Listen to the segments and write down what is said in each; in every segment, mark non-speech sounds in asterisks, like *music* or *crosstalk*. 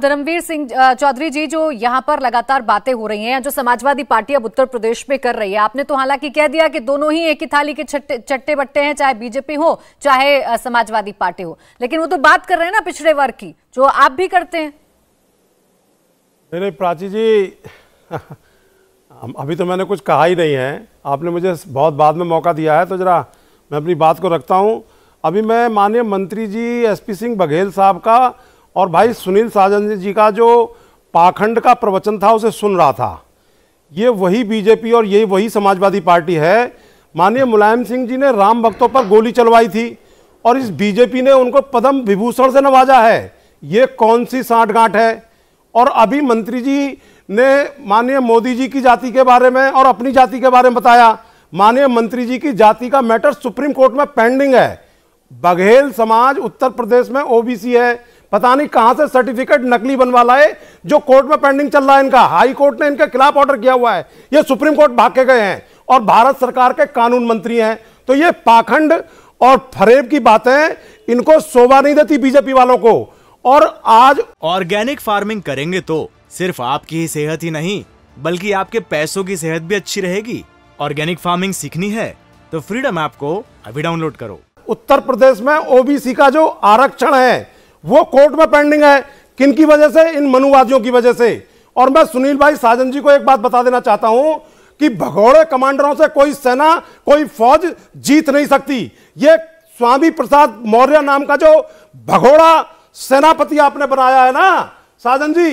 धर्मवीर सिंह चौधरी जी जो यहाँ पर लगातार बातें हो रही हैं जो समाजवादी पार्टी अब उत्तर प्रदेश में कर रही है आपने तो हालांकि कह दिया कि दोनों ही एक ही थाली के चट्टे बट्टे हैं चाहे बीजेपी हो चाहे समाजवादी पार्टी हो लेकिन वो तो बात कर रहे हैं ना पिछड़े वर्ग की जो आप भी करते हैं नहीं प्राची जी *laughs* अभी तो मैंने कुछ कहा ही नहीं है आपने मुझे बहुत बाद में मौका दिया है तो जरा मैं अपनी बात को रखता हूँ अभी मैं माननीय मंत्री जी एस सिंह बघेल साहब का और भाई सुनील साजन जी का जो पाखंड का प्रवचन था उसे सुन रहा था ये वही बीजेपी और ये वही समाजवादी पार्टी है माननीय मुलायम सिंह जी ने राम भक्तों पर गोली चलवाई थी और इस बीजेपी ने उनको पद्म विभूषण से नवाजा है ये कौन सी साठगांठ है और अभी मंत्री जी ने माननीय मोदी जी की जाति के बारे में और अपनी जाति के बारे में बताया माननीय मंत्री जी की जाति का मैटर सुप्रीम कोर्ट में पेंडिंग है बघेल समाज उत्तर प्रदेश में ओबीसी है पता नहीं कहां से सर्टिफिकेट नकली बनवा लाए जो कोर्ट में पेंडिंग चल रहा है इनका हाई कोर्ट ने इनके खिलाफ ऑर्डर किया हुआ है ये सुप्रीम कोर्ट भाग के गए हैं और भारत सरकार के कानून मंत्री हैं तो ये पाखंड और फरेब की बातें इनको शोभा नहीं देती बीजेपी वालों को और आज ऑर्गेनिक फार्मिंग करेंगे तो सिर्फ आपकी ही सेहत ही नहीं बल्कि आपके पैसों की सेहत भी अच्छी रहेगी ऑर्गेनिक फार्मिंग सीखनी है तो फ्रीडम ऐप को अभी डाउनलोड करो उत्तर प्रदेश में ओबीसी का जो आरक्षण है वो कोर्ट में पेंडिंग है किन की वजह से इन मनुवादियों की वजह से और मैं सुनील भाई साजन जी को एक बात बता देना चाहता हूं कि भगोड़े कमांडरों से कोई सेना कोई फौज जीत नहीं सकती ये स्वामी प्रसाद मौर्य नाम का जो भगोड़ा सेनापति आपने बनाया है ना साजन जी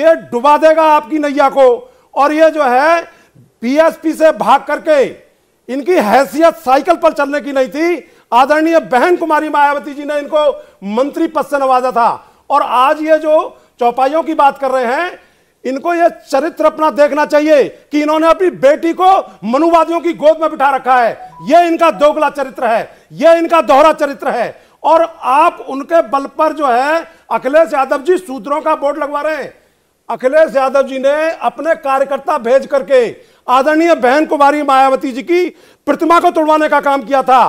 ये डुबा देगा आपकी नैया को और ये जो है बीएसपी से भाग करके इनकी हैसियत साइकिल पर चलने की नहीं थी आदरणीय बहन कुमारी मायावती जी ने इनको मंत्री पद से नवाजा था और आज ये जो चौपाइयों की बात कर रहे हैं इनको यह चरित्र अपना देखना चाहिए कि इन्होंने अपनी बेटी को मनुवादियों की गोद में बिठा रखा है यह इनका दोगला चरित्र है यह इनका दोहरा चरित्र है और आप उनके बल पर जो है अखिलेश यादव जी सूत्रों का बोर्ड लगवा रहे हैं अखिलेश यादव जी ने अपने कार्यकर्ता भेज करके आदरणीय बहन कुमारी मायावती जी की प्रतिमा को तोड़वाने का काम किया था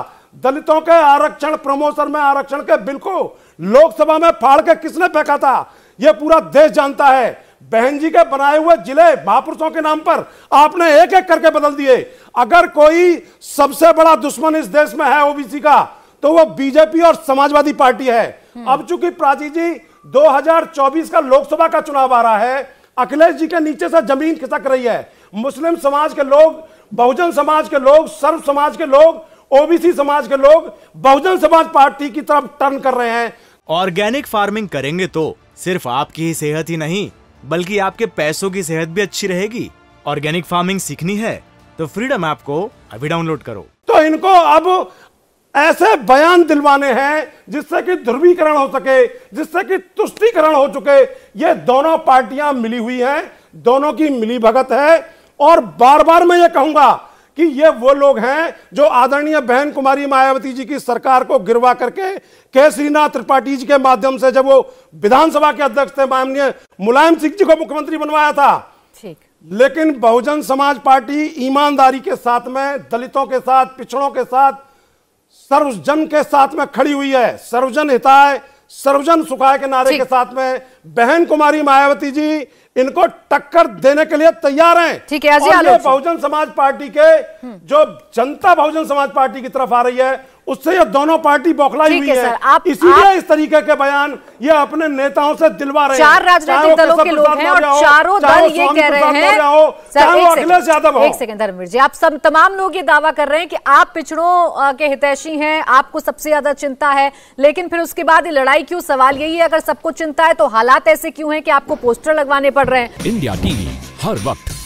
दलितों के आरक्षण प्रमोशन में आरक्षण के बिल को लोकसभा में फाड़ के किसने फेंका था यह पूरा देश जानता है बहन जी के बनाए हुए जिले महापुरुषों के नाम पर आपने एक एक करके बदल दिए अगर कोई सबसे बड़ा दुश्मन इस देश में है ओबीसी का तो वो बीजेपी और समाजवादी पार्टी है हम्म। अब चूंकि प्राची जी 2024 का लोकसभा का चुनाव आ रहा है अखिलेश जी के नीचे से जमीन खिसक रही है मुस्लिम समाज के लोग बहुजन समाज के लोग सर्व समाज के लोग ओबीसी समाज के लोग बहुजन समाज पार्टी की तरफ टर्न कर रहे हैं ऑर्गेनिक फार्मिंग करेंगे तो सिर्फ आपकी ही सेहत ही नहीं बल्कि आपके पैसों की सेहत भी अच्छी रहेगी ऑर्गेनिक फार्मिंग सीखनी है तो फ्रीडम ऐप को अभी डाउनलोड करो तो इनको अब ऐसे बयान दिलवाने हैं जिससे कि ध्रुवीकरण हो सके जिससे कि तुष्टिकरण हो चुके ये दोनों पार्टियां मिली हुई हैं दोनों की मिली भगत है और बार बार मैं ये कहूंगा कि ये वो लोग हैं जो आदरणीय बहन कुमारी मायावती जी की सरकार को गिरवा करके केसरीनाथ त्रिपाठी जी के माध्यम से जब वो विधानसभा के अध्यक्ष थे माननीय मुलायम सिंह जी को मुख्यमंत्री बनवाया था ठीक लेकिन बहुजन समाज पार्टी ईमानदारी के साथ में दलितों के साथ पिछड़ों के साथ सर्वजन के साथ में खड़ी हुई है सर्वजन हिताय सर्वजन सुखाय के नारे के साथ में बहन कुमारी मायावती जी इनको टक्कर देने के लिए तैयार हैं ठीक है बहुजन समाज पार्टी के जो जनता बहुजन समाज पार्टी की तरफ आ रही है उससे ये दोनों पार्टी बौखलाई हुई है, इसीलिए इस तरीके के बयान ये अपने नेताओं से दिलवा रहे चार राजनीतिक दलों के लोग हैं और चारों दल ये कह रहे हैं अखिलेश यादव एक सेकंड धर्मवीर जी आप सब तमाम लोग ये दावा कर रहे हैं कि आप पिछड़ों के हितैषी हैं आपको सबसे ज्यादा चिंता है लेकिन फिर उसके बाद लड़ाई क्यों सवाल यही है अगर सबको चिंता है तो हालात ऐसे क्यों है की आपको पोस्टर लगवाने पड़ रहे हैं इंडिया टीवी हर वक्त